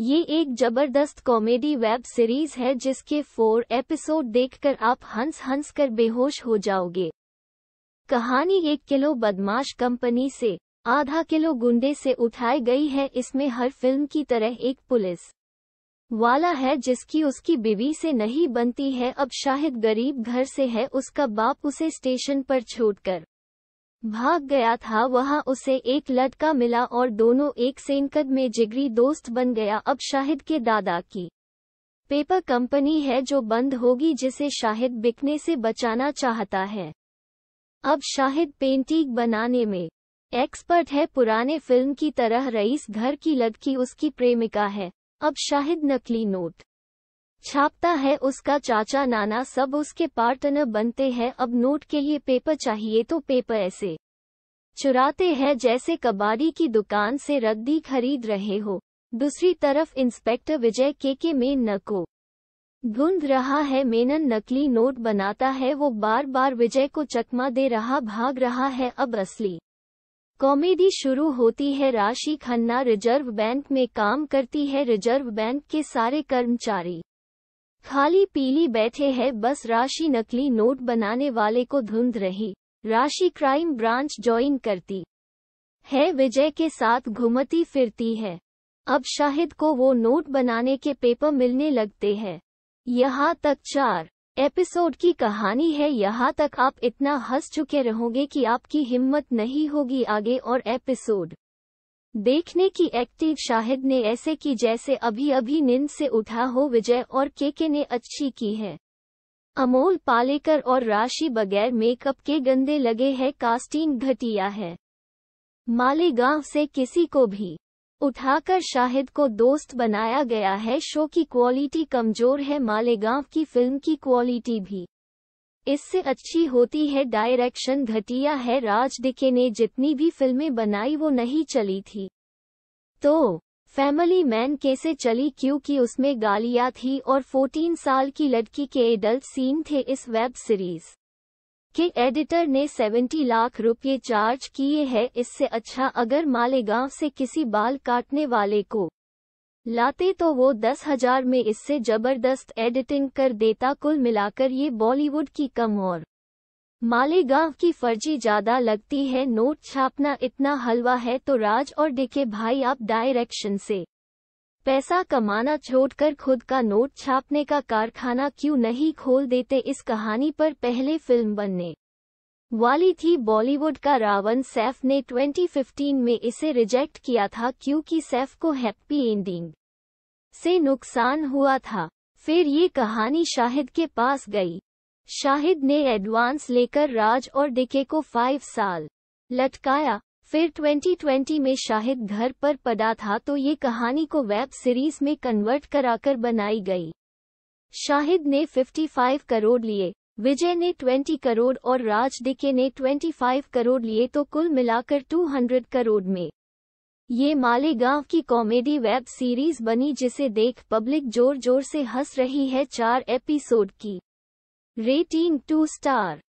ये एक जबरदस्त कॉमेडी वेब सीरीज है जिसके फोर एपिसोड देखकर आप हंस हंस कर बेहोश हो जाओगे कहानी एक किलो बदमाश कंपनी से आधा किलो गुंडे से उठाई गई है इसमें हर फिल्म की तरह एक पुलिस वाला है जिसकी उसकी बीवी से नहीं बनती है अब शाहिद गरीब घर से है उसका बाप उसे स्टेशन पर छोड़कर भाग गया था वहां उसे एक लटका मिला और दोनों एक सेनकद में जिगरी दोस्त बन गया अब शाहिद के दादा की पेपर कंपनी है जो बंद होगी जिसे शाहिद बिकने से बचाना चाहता है अब शाहिद पेंटिंग बनाने में एक्सपर्ट है पुराने फिल्म की तरह रईस घर की लड़की उसकी प्रेमिका है अब शाहिद नकली नोट छापता है उसका चाचा नाना सब उसके पार्टनर बनते हैं अब नोट के लिए पेपर चाहिए तो पेपर ऐसे चुराते हैं जैसे कबाड़ी की दुकान से रद्दी खरीद रहे हो दूसरी तरफ इंस्पेक्टर विजय के के मेन न को ढूंढ रहा है मेनन नकली नोट बनाता है वो बार बार विजय को चकमा दे रहा भाग रहा है अब असली कॉमेडी शुरू होती है राशि खन्ना रिजर्व बैंक में काम करती है रिजर्व बैंक के सारे कर्मचारी खाली पीली बैठे है बस राशि नकली नोट बनाने वाले को धुंध रही राशि क्राइम ब्रांच ज्वाइन करती है विजय के साथ घूमती फिरती है अब शाहिद को वो नोट बनाने के पेपर मिलने लगते हैं यहाँ तक चार एपिसोड की कहानी है यहाँ तक आप इतना हंस चुके रहोगे कि आपकी हिम्मत नहीं होगी आगे और एपिसोड देखने की एक्टिव शाहिद ने ऐसे की जैसे अभी अभी नींद से उठा हो विजय और केके ने अच्छी की है अमोल पालेकर और राशि बगैर मेकअप के गंदे लगे हैं कास्टिंग घटिया है मालेगांव से किसी को भी उठाकर शाहिद को दोस्त बनाया गया है शो की क्वालिटी कमजोर है मालेगांव की फिल्म की क्वालिटी भी इससे अच्छी होती है डायरेक्शन घटिया है राज दिखे ने जितनी भी फिल्में बनाई वो नहीं चली थी तो फैमिली मैन कैसे चली क्योंकि उसमें गालियां थी और 14 साल की लड़की के एडल्ट सीन थे इस वेब सीरीज के एडिटर ने 70 लाख रुपए चार्ज किए हैं इससे अच्छा अगर मालेगांव से किसी बाल काटने वाले को लाते तो वो दस हजार में इससे जबरदस्त एडिटिंग कर देता कुल मिलाकर ये बॉलीवुड की कम और मालेगांव की फर्जी ज्यादा लगती है नोट छापना इतना हलवा है तो राज और डिके भाई आप डायरेक्शन से पैसा कमाना छोड़कर खुद का नोट छापने का कारखाना क्यों नहीं खोल देते इस कहानी पर पहले फिल्म बनने वाली थी बॉलीवुड का रावण सैफ ने 2015 में इसे रिजेक्ट किया था क्योंकि सैफ को हैप्पी एंडिंग से नुकसान हुआ था फिर ये कहानी शाहिद के पास गई शाहिद ने एडवांस लेकर राज और डिके को फाइव साल लटकाया फिर 2020 में शाहिद घर पर पड़ा था तो ये कहानी को वेब सीरीज में कन्वर्ट कराकर बनाई गई शाहिद ने 55 करोड़ लिए विजय ने 20 करोड़ और राज डिके ने 25 करोड़ लिए तो कुल मिलाकर 200 करोड़ में ये मालेगांव की कॉमेडी वेब सीरीज बनी जिसे देख पब्लिक जोर जोर से हंस रही है चार एपिसोड की रेटिंग टू स्टार